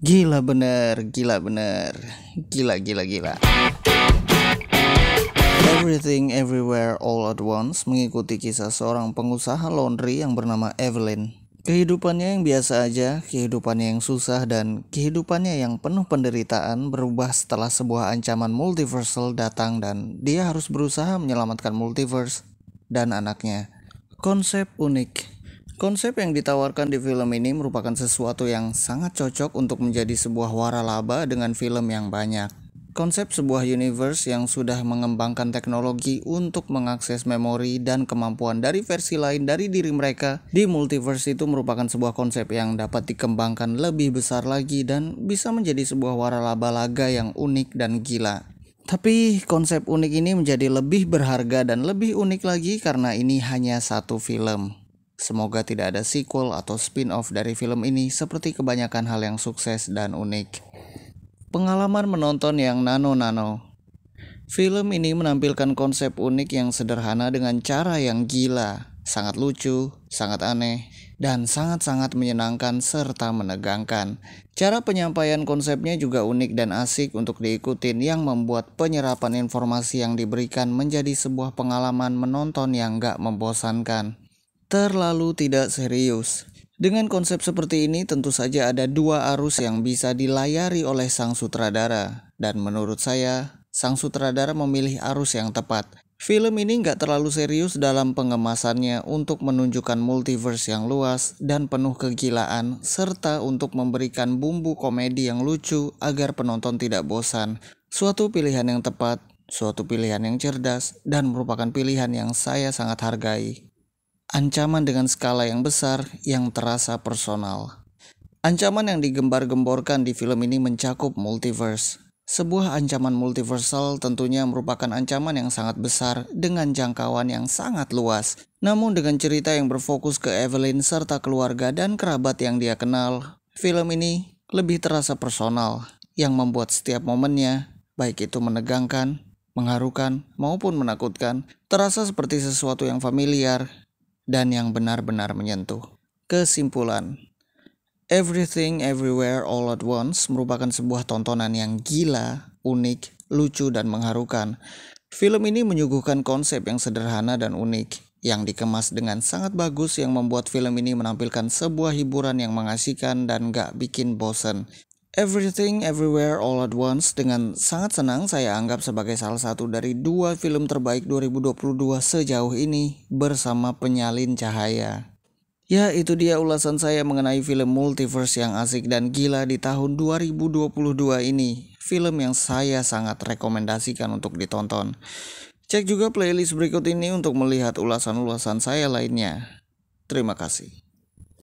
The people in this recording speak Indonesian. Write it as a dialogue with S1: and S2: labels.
S1: Gila bener, gila bener, gila gila gila. Everything Everywhere All at Once mengikuti kisah seorang pengusaha laundry yang bernama Evelyn. Kehidupannya yang biasa aja, kehidupannya yang susah, dan kehidupannya yang penuh penderitaan berubah setelah sebuah ancaman multiversal datang dan dia harus berusaha menyelamatkan multiverse dan anaknya. Konsep unik, Konsep yang ditawarkan di film ini merupakan sesuatu yang sangat cocok untuk menjadi sebuah waralaba dengan film yang banyak. Konsep sebuah universe yang sudah mengembangkan teknologi untuk mengakses memori dan kemampuan dari versi lain dari diri mereka di multiverse itu merupakan sebuah konsep yang dapat dikembangkan lebih besar lagi dan bisa menjadi sebuah waralaba laga yang unik dan gila. Tapi konsep unik ini menjadi lebih berharga dan lebih unik lagi karena ini hanya satu film. Semoga tidak ada sequel atau spin-off dari film ini seperti kebanyakan hal yang sukses dan unik. Pengalaman menonton yang nano-nano Film ini menampilkan konsep unik yang sederhana dengan cara yang gila, sangat lucu, sangat aneh, dan sangat-sangat menyenangkan serta menegangkan. Cara penyampaian konsepnya juga unik dan asik untuk diikutin yang membuat penyerapan informasi yang diberikan menjadi sebuah pengalaman menonton yang gak membosankan terlalu tidak serius. Dengan konsep seperti ini, tentu saja ada dua arus yang bisa dilayari oleh sang sutradara, dan menurut saya, sang sutradara memilih arus yang tepat. Film ini nggak terlalu serius dalam pengemasannya untuk menunjukkan multiverse yang luas dan penuh kegilaan, serta untuk memberikan bumbu komedi yang lucu agar penonton tidak bosan. Suatu pilihan yang tepat, suatu pilihan yang cerdas, dan merupakan pilihan yang saya sangat hargai. Ancaman dengan skala yang besar yang terasa personal. Ancaman yang digembar-gemborkan di film ini mencakup multiverse. Sebuah ancaman multiversal tentunya merupakan ancaman yang sangat besar dengan jangkauan yang sangat luas. Namun dengan cerita yang berfokus ke Evelyn serta keluarga dan kerabat yang dia kenal, film ini lebih terasa personal yang membuat setiap momennya, baik itu menegangkan, mengharukan, maupun menakutkan, terasa seperti sesuatu yang familiar dan yang benar-benar menyentuh. Kesimpulan, Everything Everywhere All at Once merupakan sebuah tontonan yang gila, unik, lucu, dan mengharukan. Film ini menyuguhkan konsep yang sederhana dan unik, yang dikemas dengan sangat bagus yang membuat film ini menampilkan sebuah hiburan yang mengasihkan dan gak bikin bosen. Everything Everywhere All at Once dengan sangat senang saya anggap sebagai salah satu dari dua film terbaik 2022 sejauh ini bersama penyalin cahaya. Ya itu dia ulasan saya mengenai film multiverse yang asik dan gila di tahun 2022 ini. Film yang saya sangat rekomendasikan untuk ditonton. Cek juga playlist berikut ini untuk melihat ulasan-ulasan saya lainnya. Terima kasih.